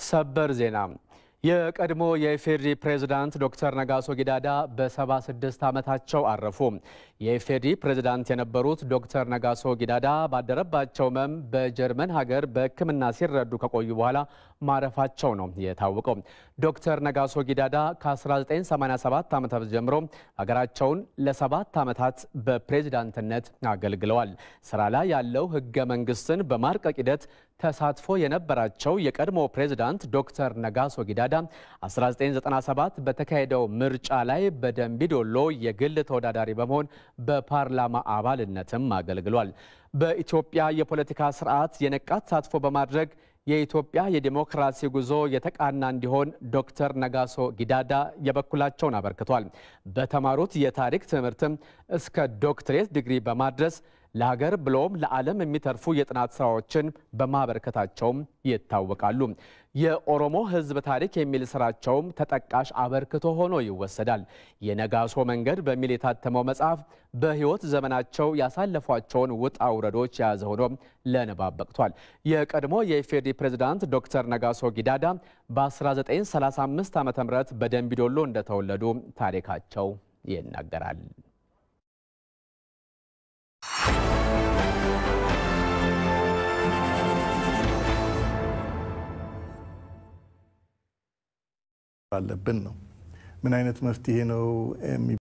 सब्बर ज़ेनाम የቀድሞ የኢፌዴሪ ፕሬዝዳንት ዶክተር ነጋሶ ጊዳዳ በ76 ዓመታቸው አረፉ። የኢፌዴሪ ፕሬዝዳንት የነበሩት ዶክተር ነጋሶ ጊዳዳ ባደረባቸው መም በጀርመን ሀገር በሕክምና ሲረዱ ከቆዩ በኋላ ማረፋቸው ነው የታወቀው። ዶክተር ነጋሶ ጊዳዳ ከ1987 ዓ.ም ጀምሮ ሀገራቸውን ለሰባት ዓመታት በፕሬዝዳንትነት አገልግለዋል። ስራ ላይ ያለው ህገ መንግስትን በማርቀቅ ሂደት ተሳትፎ የነበራቸው የቀድሞ ፕሬዝዳንት ዶክተር ነጋሶ ጊዳዳ ቀዳዳ 1997 በተካሄደው ምርጫ ላይ በደምቢዶሎ የግል ተወዳዳሪ በመሆን በፓርላማ አባልነትም አገልግሏል። በኢትዮጵያ የፖለቲካ ስርዓት የነቃ ተሳትፎ በማድረግ የኢትዮጵያ የዲሞክራሲ ጉዞ የተቃና እንዲሆን ዶክተር ነጋሶ ጊዳዳ የበኩላቸውን አበርክቷል። በተማሩት የታሪክ ትምህርትም እስከ ዶክትሬት ዲግሪ በማድረስ ለሀገር ብሎም ለዓለም የሚተርፉ የጥናት ስራዎችን በማበርከታቸውም ይታወቃሉ። የኦሮሞ ሕዝብ ታሪክ የሚል ስራቸውም ተጠቃሽ አበርክቶ ሆኖ ይወሰዳል። የነጋሶ መንገድ በሚል የታተመው መጽሐፍ በህይወት ዘመናቸው ያሳለፏቸውን ውጣ ውረዶች የያዘ ሆኖ ለንባብ በቅቷል። የቀድሞ የኢፌዴሪ ፕሬዝዳንት ዶክተር ነጋሶ ጊዳዳ በ1935 ዓ ም በደንቢዶሎ እንደተወለዱ ታሪካቸው ይናገራል። አለብን ነው። ምን አይነት መፍትሄ ነው